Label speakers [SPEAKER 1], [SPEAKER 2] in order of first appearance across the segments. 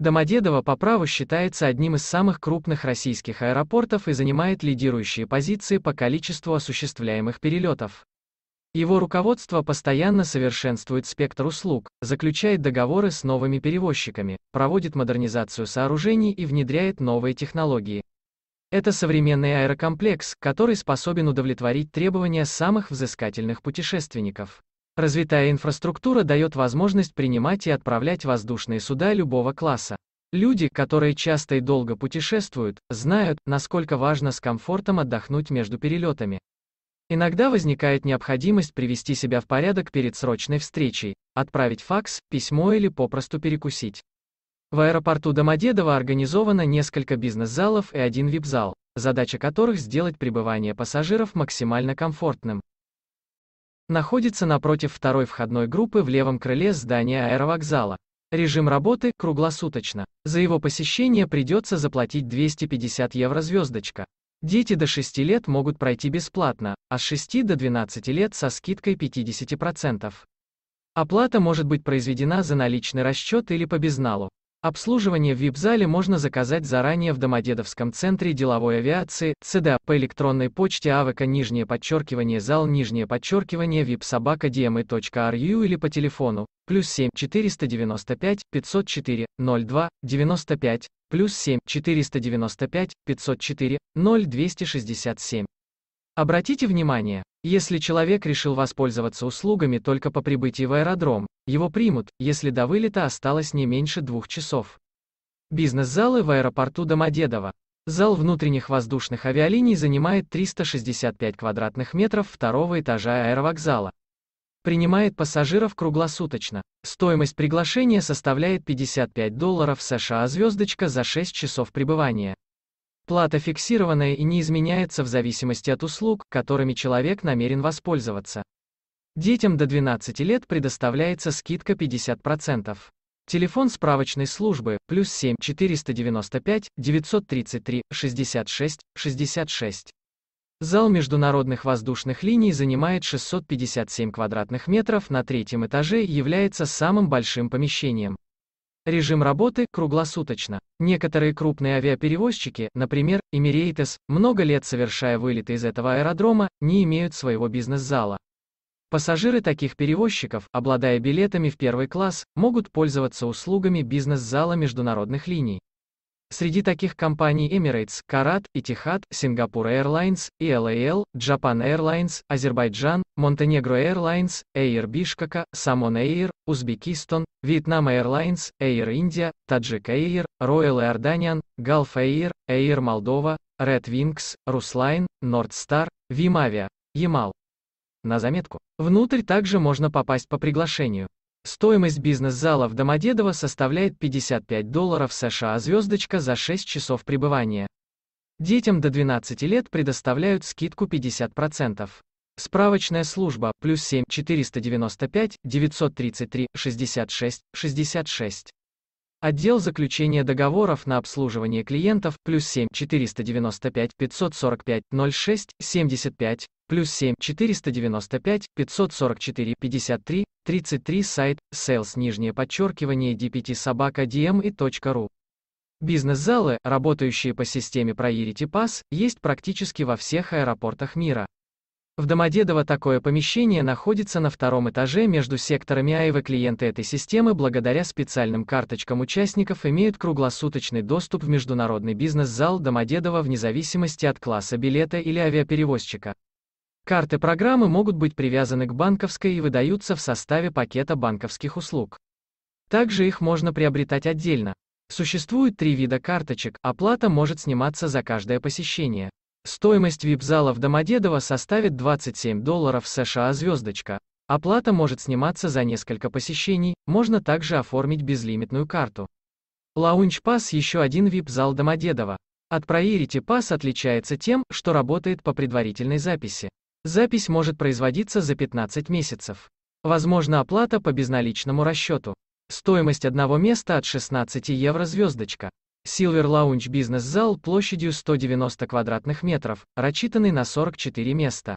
[SPEAKER 1] Домодедово по праву считается одним из самых крупных российских аэропортов и занимает лидирующие позиции по количеству осуществляемых перелетов. Его руководство постоянно совершенствует спектр услуг, заключает договоры с новыми перевозчиками, проводит модернизацию сооружений и внедряет новые технологии. Это современный аэрокомплекс, который способен удовлетворить требования самых взыскательных путешественников. Развитая инфраструктура дает возможность принимать и отправлять воздушные суда любого класса. Люди, которые часто и долго путешествуют, знают, насколько важно с комфортом отдохнуть между перелетами. Иногда возникает необходимость привести себя в порядок перед срочной встречей, отправить факс, письмо или попросту перекусить. В аэропорту Домодедово организовано несколько бизнес-залов и один вип-зал, задача которых сделать пребывание пассажиров максимально комфортным находится напротив второй входной группы в левом крыле здания аэровокзала. Режим работы – круглосуточно. За его посещение придется заплатить 250 евро звездочка. Дети до 6 лет могут пройти бесплатно, а с 6 до 12 лет со скидкой 50%. Оплата может быть произведена за наличный расчет или по безналу. Обслуживание в vip зале можно заказать заранее в Домодедовском центре деловой авиации ЦДА по электронной почте авока нижнее подчеркивание зал нижнее подчеркивание vip випсобака dma.ru или по телефону плюс 7 495 504 02 95 плюс 7 495 504 0267. Обратите внимание, если человек решил воспользоваться услугами только по прибытии в аэродром, его примут, если до вылета осталось не меньше двух часов. Бизнес-залы в аэропорту Домодедово. Зал внутренних воздушных авиалиний занимает 365 квадратных метров второго этажа аэровокзала. Принимает пассажиров круглосуточно. Стоимость приглашения составляет 55 долларов США звездочка за 6 часов пребывания. Плата фиксированная и не изменяется в зависимости от услуг, которыми человек намерен воспользоваться. Детям до 12 лет предоставляется скидка 50%. Телефон справочной службы плюс 7 495 933 66 66. Зал международных воздушных линий занимает 657 квадратных метров на третьем этаже и является самым большим помещением. Режим работы – круглосуточно. Некоторые крупные авиаперевозчики, например, Emirates, много лет совершая вылеты из этого аэродрома, не имеют своего бизнес-зала. Пассажиры таких перевозчиков, обладая билетами в первый класс, могут пользоваться услугами бизнес-зала международных линий. Среди таких компаний Emirates, Karat, Etihad, Singapore Airlines, ELAL, Japan Airlines, Азербайджан, Montenegro Airlines, Air Бишкека, Samon Air, Узбекистан, Vietnam Airlines, Air India, Tajik Air, Royal Jordanian, Gulf Air, Air Moldova, Red Wings, Rusline, Nordstar, Vimavia, Ямал. На заметку. Внутрь также можно попасть по приглашению. Стоимость бизнес-зала в Домодедово составляет 55 долларов США а звездочка за 6 часов пребывания. Детям до 12 лет предоставляют скидку 50%. Справочная служба, плюс 7 495 933 66 66. Отдел заключения договоров на обслуживание клиентов плюс 7 495 545 06 75 плюс 7 495 544 53 33 сайт sales нижнее подчеркивание dpt собака dm и .ру. Бизнес-залы, работающие по системе Priority Pass, есть практически во всех аэропортах мира. В Домодедово такое помещение находится на втором этаже между секторами А и В. Клиенты этой системы благодаря специальным карточкам участников имеют круглосуточный доступ в международный бизнес-зал Домодедово вне зависимости от класса билета или авиаперевозчика. Карты программы могут быть привязаны к банковской и выдаются в составе пакета банковских услуг. Также их можно приобретать отдельно. Существует три вида карточек, оплата может сниматься за каждое посещение. Стоимость вип-зала в Домодедово составит 27 долларов США звездочка. Оплата может сниматься за несколько посещений, можно также оформить безлимитную карту. Лаунч-пас – еще один вип-зал Домодедово. От Priority пас отличается тем, что работает по предварительной записи. Запись может производиться за 15 месяцев. Возможно оплата по безналичному расчету. Стоимость одного места от 16 евро звездочка. Silver Lounge бизнес-зал площадью 190 квадратных метров, рассчитанный на 44 места.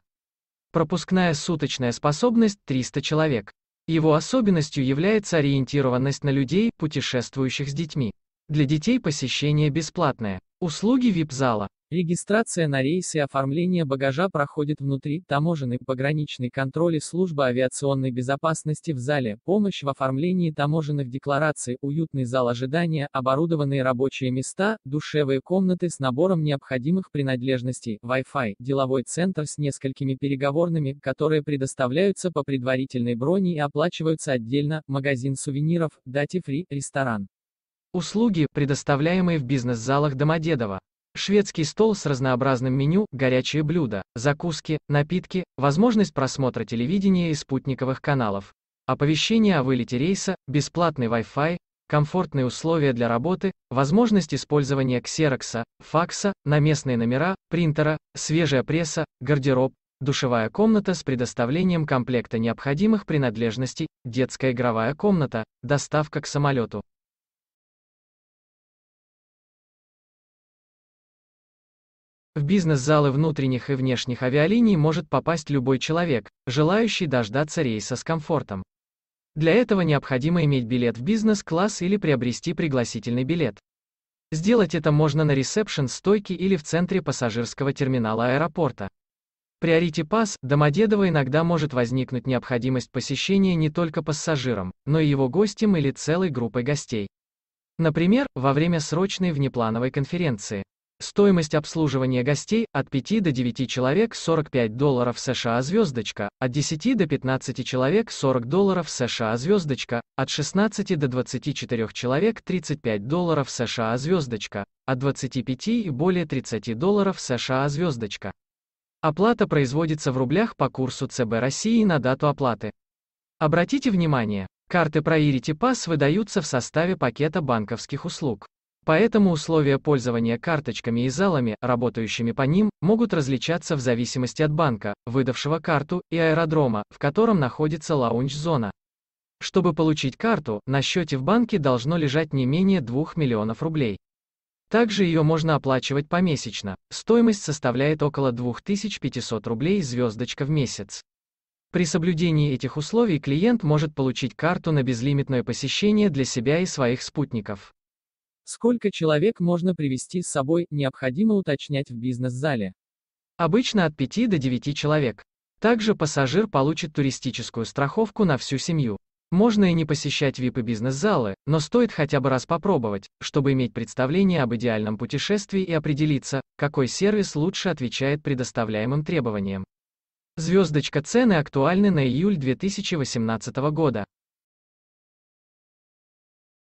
[SPEAKER 1] Пропускная суточная способность 300 человек. Его особенностью является ориентированность на людей, путешествующих с детьми. Для детей посещение бесплатное. Услуги вип-зала. Регистрация на рейсы, и оформление багажа проходит внутри, таможенный, пограничный контроль и служба авиационной безопасности в зале, помощь в оформлении таможенных деклараций, уютный зал ожидания, оборудованные рабочие места, душевые комнаты с набором необходимых принадлежностей, Wi-Fi, деловой центр с несколькими переговорными, которые предоставляются по предварительной броне и оплачиваются отдельно, магазин сувениров, дати фри, ресторан. Услуги, предоставляемые в бизнес-залах Домодедово. Шведский стол с разнообразным меню, горячие блюда, закуски, напитки, возможность просмотра телевидения и спутниковых каналов. Оповещение о вылете рейса, бесплатный Wi-Fi, комфортные условия для работы, возможность использования ксерокса, факса, на местные номера, принтера, свежая пресса, гардероб, душевая комната с предоставлением комплекта необходимых принадлежностей, детская игровая комната, доставка к самолету. В бизнес-залы внутренних и внешних авиалиний может попасть любой человек, желающий дождаться рейса с комфортом. Для этого необходимо иметь билет в бизнес-класс или приобрести пригласительный билет. Сделать это можно на ресепшн стойке или в центре пассажирского терминала аэропорта. При Арите-Пас Домодедово иногда может возникнуть необходимость посещения не только пассажирам, но и его гостям или целой группой гостей. Например, во время срочной внеплановой конференции. Стоимость обслуживания гостей – от 5 до 9 человек 45 долларов США звездочка, от 10 до 15 человек 40 долларов США звездочка, от 16 до 24 человек 35 долларов США звездочка, от 25 и более 30 долларов США звездочка. Оплата производится в рублях по курсу ЦБ России на дату оплаты. Обратите внимание, карты Проирити Пас выдаются в составе пакета банковских услуг. Поэтому условия пользования карточками и залами, работающими по ним, могут различаться в зависимости от банка, выдавшего карту, и аэродрома, в котором находится лаунж-зона. Чтобы получить карту, на счете в банке должно лежать не менее 2 миллионов рублей. Также ее можно оплачивать помесячно. Стоимость составляет около 2500 рублей звездочка в месяц. При соблюдении этих условий клиент может получить карту на безлимитное посещение для себя и своих спутников. Сколько человек можно привести с собой, необходимо уточнять в бизнес-зале. Обычно от 5 до 9 человек. Также пассажир получит туристическую страховку на всю семью. Можно и не посещать VIP и бизнес-залы, но стоит хотя бы раз попробовать, чтобы иметь представление об идеальном путешествии и определиться, какой сервис лучше отвечает предоставляемым требованиям. Звездочка цены актуальны на июль 2018 года.